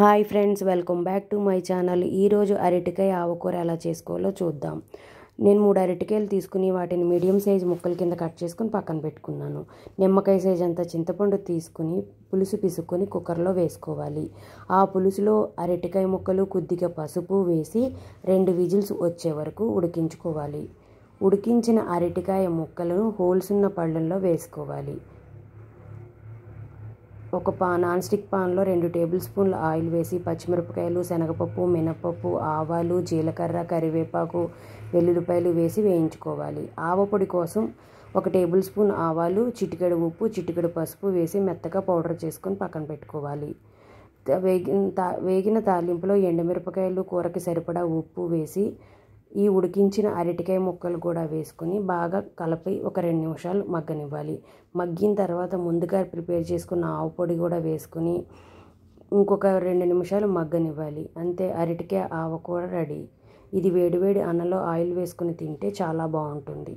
hi friends welcome back to my channel ఈరోజు అరటికాయ ఆవకూర ఎలా చేసుకోవాలో చూద్దాం నేను మూడు అరటికాయలు తీసుకుని వాటిని మీడియం సైజ్ ముక్కల కింద కట్ చేసుకుని పక్కన పెట్టుకున్నాను నిమ్మకాయ సైజ్ అంత చింతపండు తీసుకుని పులుసు పిసుకొని కుక్కర్లో వేసుకోవాలి ఆ పులుసులో అరటికాయ ముక్కలు కొద్దిగా పసుపు వేసి రెండు విజిల్స్ వచ్చే వరకు ఉడికించుకోవాలి ఉడికించిన అరటికాయ ముక్కలను హోల్స్ ఉన్న పళ్ళల్లో వేసుకోవాలి ఒక పా నాన్ స్టిక్ పాన్లో రెండు టేబుల్ స్పూన్లు ఆయిల్ వేసి పచ్చిమిరపకాయలు శనగపప్పు మినపప్పు ఆవాలు జీలకర్ర కరివేపాకు వెల్లుల్లిపాయలు వేసి వేయించుకోవాలి ఆవపొడి కోసం ఒక టేబుల్ స్పూన్ ఆవాలు చిటికెడు ఉప్పు చిటికెడు పసుపు వేసి మెత్తగా పౌడర్ చేసుకొని పక్కన పెట్టుకోవాలి వేగిన తా వేగిన తాలింపులో ఎండుమిరపకాయలు కూరకి సరిపడా ఉప్పు వేసి ఈ ఉడికించిన అరటికాయ ముక్కలు కూడా వేసుకొని బాగా కలిపి ఒక రెండు నిమిషాలు మగ్గనివ్వాలి మగ్గిన తర్వాత ముందుగా ప్రిపేర్ చేసుకున్న ఆవు పొడి కూడా వేసుకొని ఇంకొక రెండు నిమిషాలు మగ్గనివ్వాలి అంతే అరటికాయ ఆవ కూడా రెడీ ఇది వేడివేడి అన్నలో ఆయిల్ వేసుకుని తింటే చాలా బాగుంటుంది